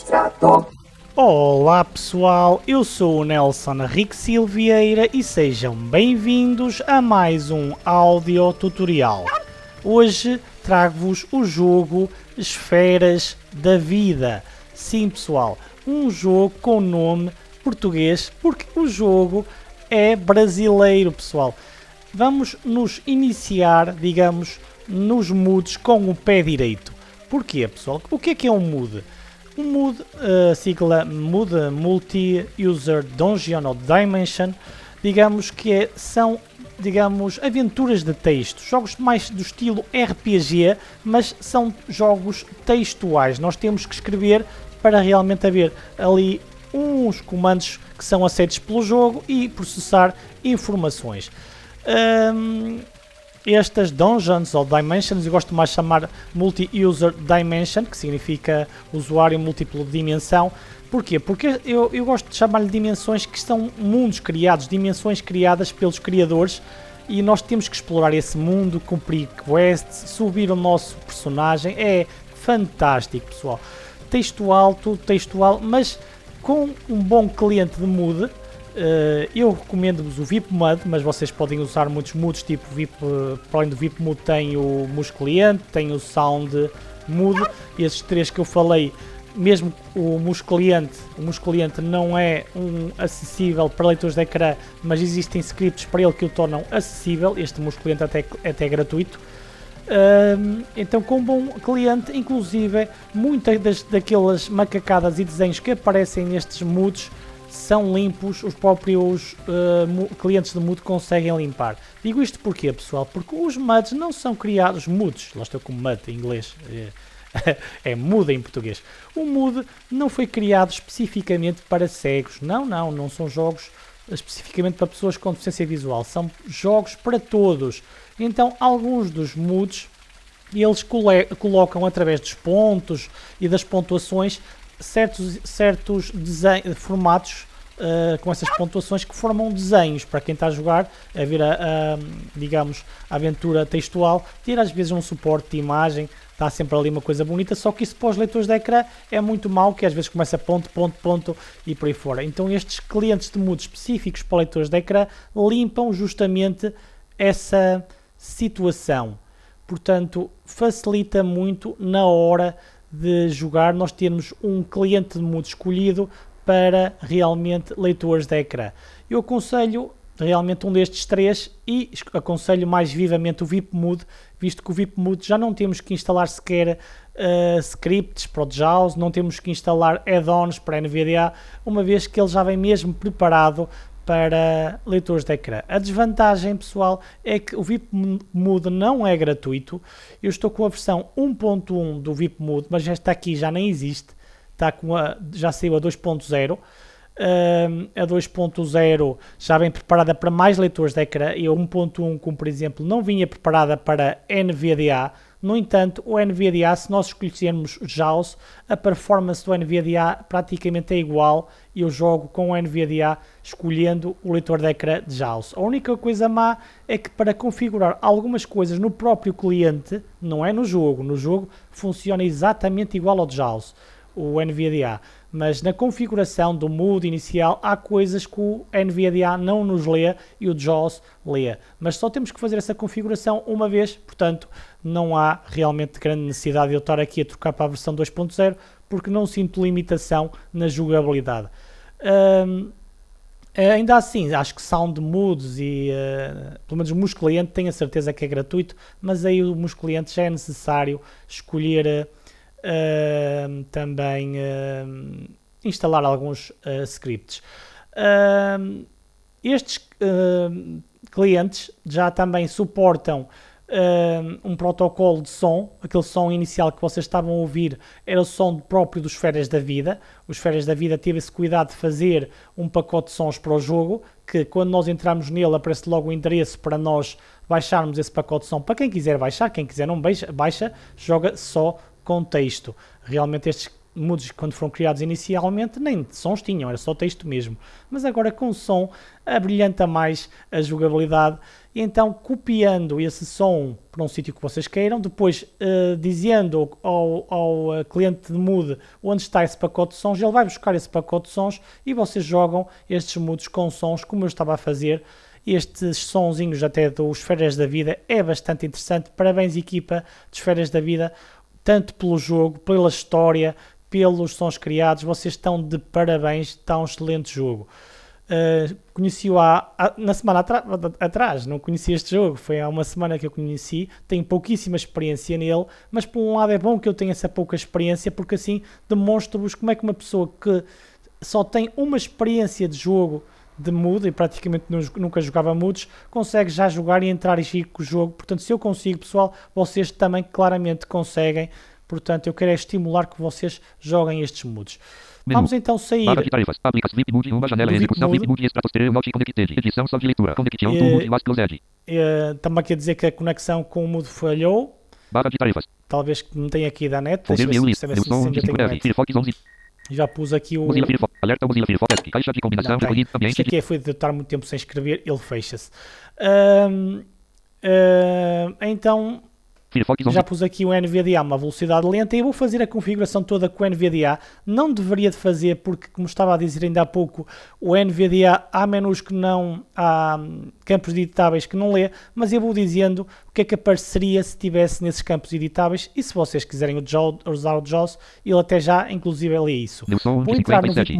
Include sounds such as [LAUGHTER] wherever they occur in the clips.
Extrato. Olá pessoal, eu sou o Nelson Henrique Silveira e sejam bem-vindos a mais um áudio tutorial. Hoje trago-vos o jogo Esferas da Vida. Sim pessoal, um jogo com nome português porque o jogo é brasileiro pessoal. Vamos nos iniciar, digamos, nos moods com o pé direito. Porquê pessoal? O que é que é um mood? O MUD, a sigla MUD Multi-User Dungeon ou Dimension, digamos que é, são digamos, aventuras de texto, jogos mais do estilo RPG, mas são jogos textuais. Nós temos que escrever para realmente haver ali uns comandos que são aceitos pelo jogo e processar informações. Hum, estas dungeons ou dimensions, eu gosto mais de chamar multi-user dimension, que significa usuário múltiplo de dimensão. Porquê? Porque eu, eu gosto de chamar-lhe dimensões que são mundos criados, dimensões criadas pelos criadores e nós temos que explorar esse mundo, cumprir quests, subir o nosso personagem. É fantástico, pessoal. Texto alto, textual, mas com um bom cliente de mood, eh, eu recomendo-vos o VIP Mud, mas vocês podem usar muitos moods, tipo VIP, eh, para além do VIP Mood tem o Muscleante, tem o Sound Mood, esses três que eu falei, mesmo o Muscleante, o Muscleante não é um acessível para leitores de ecrã, mas existem scripts para ele que o tornam acessível, este Muscleante até, até é gratuito. Um, então, com um bom cliente, inclusive, muitas das, daquelas macacadas e desenhos que aparecem nestes moods são limpos, os próprios uh, clientes de MUD conseguem limpar. Digo isto porque pessoal? Porque os MUDs não são criados MUDs, lá estou com MUD em inglês, eh, [LAUGHS] é, é em português. O MUD não foi criado especificamente para cegos, não, não, não são jogos especificamente para pessoas com deficiência visual, são jogos para todos. Então, alguns dos MUDs eles colocam através dos pontos e das pontuações certos, certos desenho, formatos uh, com essas pontuações que formam desenhos para quem está a jogar, a vir a, a digamos, a aventura textual, ter às vezes um suporte de imagem, está sempre ali uma coisa bonita, só que isso para os leitores de ecrã é muito mau, que às vezes começa ponto, ponto, ponto e por aí fora. Então estes clientes de mood específicos para leitores de ecrã limpam justamente essa situação. Portanto, facilita muito na hora de jogar nós termos um cliente de mudo escolhido para realmente leitores de ecrã. Eu aconselho realmente um destes três e aconselho mais vivamente o VipMood, visto que o VipMood já não temos que instalar sequer uh, scripts para o JAWS, não temos que instalar add-ons para a NVDA, uma vez que ele já vem mesmo preparado para leitores de ecrã. A desvantagem, pessoal, é que o VIP Mood não é gratuito. Eu estou com a versão 1.1 do VIP Mood, mas esta aqui já nem existe. Está com a, já saiu a 2.0. a 2.0 já vem preparada para mais leitores de ecrã e a 1.1, como por exemplo, não vinha preparada para NVDA, no entanto, o NVDA, se nós escolhermos JAWS, a performance do NVDA praticamente é igual eu jogo com o NVDA escolhendo o leitor de ecrã de JAWS. A única coisa má é que para configurar algumas coisas no próprio cliente, não é no jogo, no jogo funciona exatamente igual ao de JAWS, o NVDA mas na configuração do mood inicial há coisas que o NVDA não nos lê e o JAWS lê. Mas só temos que fazer essa configuração uma vez, portanto não há realmente grande necessidade de eu estar aqui a trocar para a versão 2.0 porque não sinto limitação na jogabilidade. Um, ainda assim, acho que Sound Moods e uh, pelo menos o Muscliente tenho a certeza que é gratuito, mas aí o Muscliente já é necessário escolher. Uh, também uh, instalar alguns ah, scripts. estes clientes já também suportam um protocolo de som, aquele som inicial que vocês estavam a ouvir era o som próprio dos Férias da Vida. Os Férias da Vida teve esse cuidado de fazer um pacote de sons para o jogo, que quando nós entramos nele aparece logo o endereço para nós baixarmos esse pacote de som. Para quem quiser baixar, quem quiser não baixa, baixa joga só contexto. Realmente estes moods, quando foram criados inicialmente, nem sons tinham, era só texto mesmo. Mas agora com o som abrilhanta mais a jogabilidade. E então, copiando esse som para um sítio que vocês queiram, depois uh, dizendo ao, ao, eh, cliente de mood onde está esse pacote de sons, ele vai buscar esse pacote de sons e vocês jogam estes moods com sons, como eu estava a fazer. Estes sonzinhos até dos Férias da Vida é bastante interessante. Parabéns, equipa dos Férias da Vida tanto pelo jogo, pela história, pelos sons criados. Vocês estão de parabéns, está um excelente jogo. Uh, ah, conheci-o há, há, na semana atrás, não conheci este jogo, foi há uma semana que eu conheci, tenho pouquíssima experiência nele, mas por um lado é bom que eu tenha essa pouca experiência, porque assim demonstro-vos como é que uma pessoa que só tem uma experiência de jogo de mudo e praticamente nunca jogava mudos, consegue já jogar e entrar e sair com o jogo. Portanto, se eu consigo, pessoal, vocês também claramente conseguem. Portanto, eu quero é estimular que vocês joguem estes mudos. Vamos então sair. Barra de tarefas, aplicas uma janela, execução connected, edição, só de leitura, e Vasco eh, eh, Estamos aqui a dizer que a conexão com o Mood falhou. Barra de tarefas. Talvez que não tenha aqui da net. Deixa eu ver se, já pus aqui o. Mozilla Firefox, alerta Mozilla Firefox, caixa de combinação recolhida Isto aqui é, foi de estar muito tempo sem escrever, ele fecha-se. Uh, uh, então, já pus aqui o NVDA uma velocidade lenta e vou fazer a configuração toda com o NVDA. Não deveria de fazer porque, como estava a dizer ainda há pouco, o NVDA há menus que não, há hum, campos editáveis que não lê, mas eu vou dizendo o que é que apareceria se tivesse nesses campos editáveis e se vocês quiserem usar o JAWS, ele até já, inclusive, lê isso. Vou entrar no VIP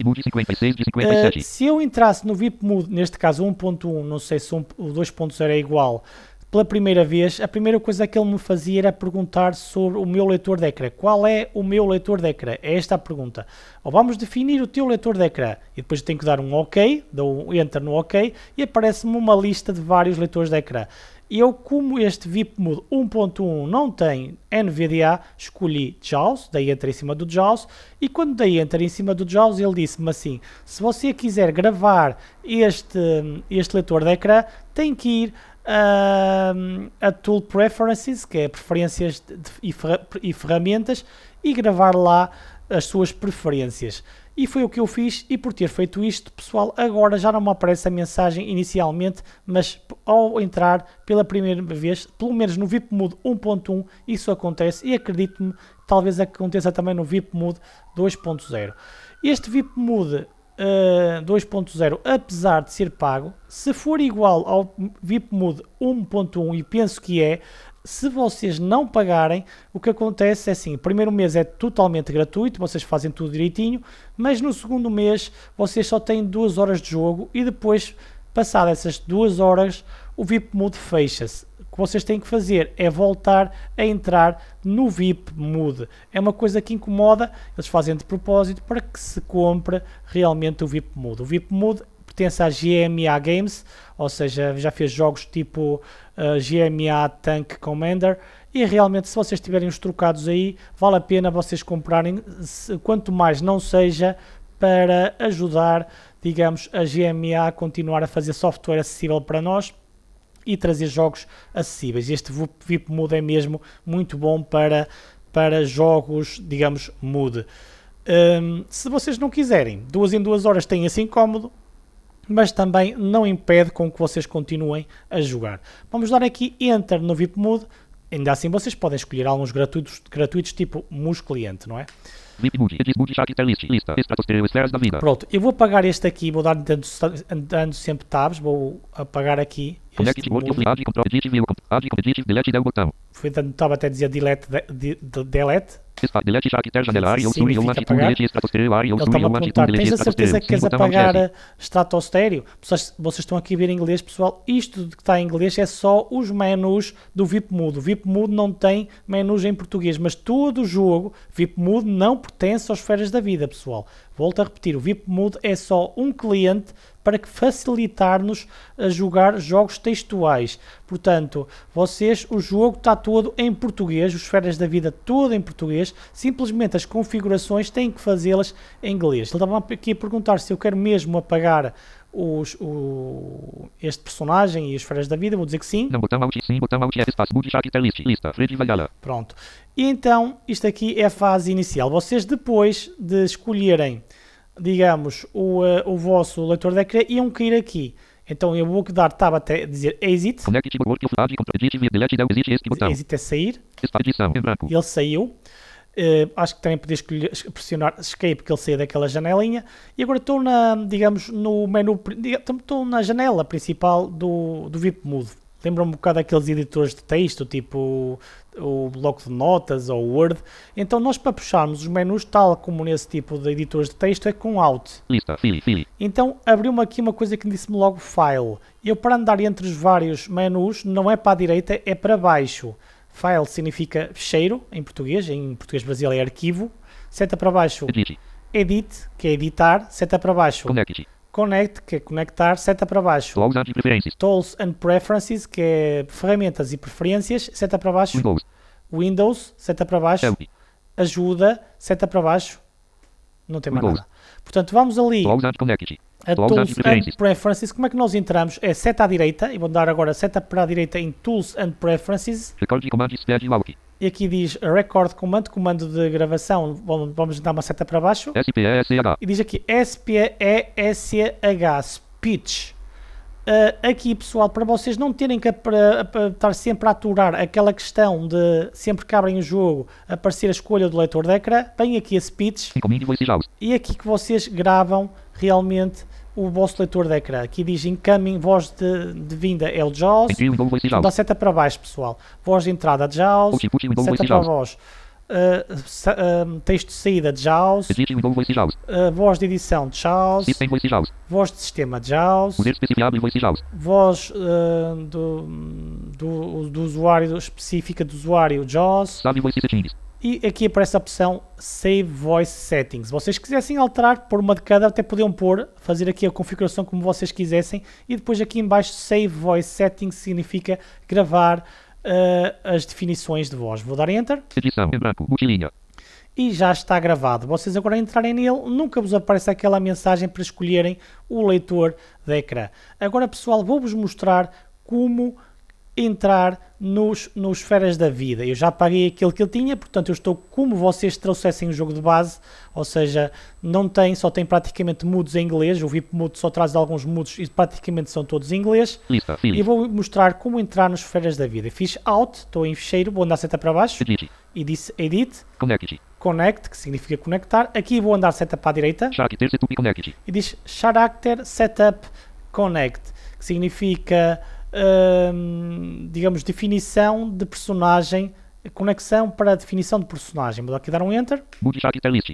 Uh, eh, se eu entrasse no VIP mode neste caso 1.1, não sei se o 2.0 é igual, pela primeira vez, a primeira coisa que ele me fazia era perguntar sobre o meu leitor de ecrã. Qual é o meu leitor de ecrã? É esta a pergunta. Ou vamos definir o teu leitor de ecrã. E depois tenho que dar um OK, dou enter no OK e aparece-me uma lista de vários leitores de ecrã. Eu, como este Mode 1.1 não tem NVDA, escolhi JAWS, daí enter em cima do JAWS e quando daí enter em cima do JAWS ele disse-me assim, se você quiser gravar este, este leitor de ecrã, tem que ir uh, a Tool Preferences, que é preferências de, de, e, ferramentas, e gravar lá as suas preferências. E foi o que eu fiz, e por ter feito isto, pessoal, agora já não me aparece a mensagem inicialmente, mas ao entrar pela primeira vez, pelo menos no VIPMood 1.1, isso acontece, e acredite-me, talvez aconteça também no VIPMood 2.0. Este VIPMood 2.0, eh, apesar de ser pago, se for igual ao VIP Mode 1.1, e penso que é, se vocês não pagarem, o que acontece é assim: o primeiro mês é totalmente gratuito, vocês fazem tudo direitinho, mas no segundo mês vocês só têm duas horas de jogo e depois, passadas essas duas horas, o VIP Mode fecha-se que vocês têm que fazer é voltar a entrar no VIP Mood. É uma coisa que incomoda, eles fazem de propósito para que se compre realmente o VIP Mood. O VIP Mood pertence à GMA Games, ou seja, já fez jogos tipo uh, eh, GMA Tank Commander e realmente se vocês tiverem os trocados aí, vale a pena vocês comprarem, se, quanto mais não seja para ajudar, digamos, a GMA a continuar a fazer software acessível para nós, e trazer jogos acessíveis. Este VIP Mood é mesmo muito bom para, para jogos, digamos, Mood. Um, se vocês não quiserem, duas em duas horas tem esse assim incómodo, mas também não impede com que vocês continuem a jogar. Vamos dar aqui Enter no VIP Mood. Ainda assim, vocês podem escolher alguns gratuitos, gratuitos tipo Mus Cliente, não é? Pronto, eu vou apagar este aqui, vou dar dando, dando sempre tabs, vou apagar aqui Connect, word of add control edit view add edit delete del botão. Foi Portanto, estava até dizer delete, de, de, delete. Está, delete chat ter janela área ou suri ou latitude delete estratosfera área ou suri ou latitude delete estratosfera. Tens a certeza que queres apagar estratosfera? Vocês, vocês estão aqui a ver em inglês, pessoal. Isto que está em inglês é só os menus do VIP Mood. O VIP Mood não tem menus em português, mas todo o jogo VIP Mood não pertence aos férias da vida, pessoal. Volto a repetir, o VIP Mood é só um cliente para facilitar-nos a jogar jogos textuais. Portanto, vocês, o jogo está todo em português, os Esferas da Vida todo em português, simplesmente as configurações têm que fazê-las em inglês. Ele estava aqui a perguntar se eu quero mesmo apagar os, o, este personagem e os Esferas da Vida, vou dizer que sim. Não, botão alt, sim, botão alt, espaço, boot, que list, lista, Fred Pronto. E então, isto aqui é a fase inicial. Vocês depois de escolherem digamos, o, eh, o vosso leitor de ecrã, iam cair aqui. Então eu vou dar tab até dizer exit. Tipo, exit é sair. Ele saiu. Uh, acho que também podia escolher, pressionar escape que ele saia daquela janelinha. E agora estou na, digamos, no menu, estou na janela principal do, do VIP Move lembra um bocado aqueles editores de texto, tipo o bloco de notas ou Word. Então nós para puxarmos os menus, tal como nesse tipo de editores de texto, é com Alt. Lista, Então abriu-me aqui uma coisa que disse-me logo File. Eu para andar entre os vários menus, não é para a direita, é para baixo. File significa fecheiro, em português, em português brasileiro é arquivo. Seta para baixo, Edit, que é editar. Seta para baixo, Connect. Connect, que é conectar, seta para baixo. Tools and Preferences. Tools and Preferences, que é ferramentas e preferências, seta para baixo. Windows. Windows, seta para baixo. Help. Ajuda, seta para baixo. Não tem mais nada. Portanto, vamos ali Tools and Connect. A Tools, and, preferences. Preferences, como é que nós entramos? É seta à direita, e vou dar agora seta para a direita em Tools and Preferences. Command e aqui diz record comando, comando de gravação, vamos dar uma seta para baixo. S -P E diz aqui S P H speech. Uh, aqui pessoal, para vocês não terem que estar sempre a aturar aquela questão de sempre que abrem o jogo aparecer a escolha do leitor de ecrã, vem aqui a speech e é aqui que vocês gravam realmente o vosso leitor de ecrã. Aqui diz incoming, voz de, de vinda é o JAWS. Dá seta para baixo, pessoal. Voz de entrada JAWS, seta para voz. Uh, uh, texto de saída JAWS, uh, voz de edição JAWS, voz de sistema JAWS, voz do, do, do usuário específica do usuário JAWS, e aqui aparece a opção Save Voice Settings. Se vocês quisessem alterar, por uma de cada, até podiam pôr, fazer aqui a configuração como vocês quisessem. E depois aqui embaixo Save Voice Settings significa gravar uh, as definições de voz. Vou dar Enter. Edição, branco, e já está gravado. Vocês agora entrarem nele, nunca vos aparece aquela mensagem para escolherem o leitor de ecrã. Agora pessoal, vou-vos mostrar como entrar nos, nos esferas da vida. Eu já paguei aquilo que ele tinha, portanto eu estou como vocês trouxessem o jogo de base, ou seja, não tem, só tem praticamente mudos em inglês, o VIP Mudo só traz alguns mudos e praticamente são todos em inglês. Lista, e vou mostrar como entrar nos esferas da vida. Fiz Out, estou em fecheiro, vou andar seta para baixo edit. e disse Edit. Connect. Connect, que significa conectar. Aqui vou andar seta para a direita. Character setup E diz Character Setup Connect, que significa Ehm, digamos, definição de personagem, conexão para definição de personagem. Vou aqui dar um Enter.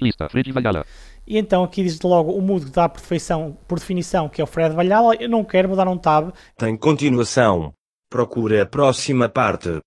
lista, Fred Valhalla. E então aqui diz logo o mudo que dá por, defeição, por definição, que é o Fred Valhalla. Eu não quero mudar um tab. Tem continuação. Procura a próxima parte.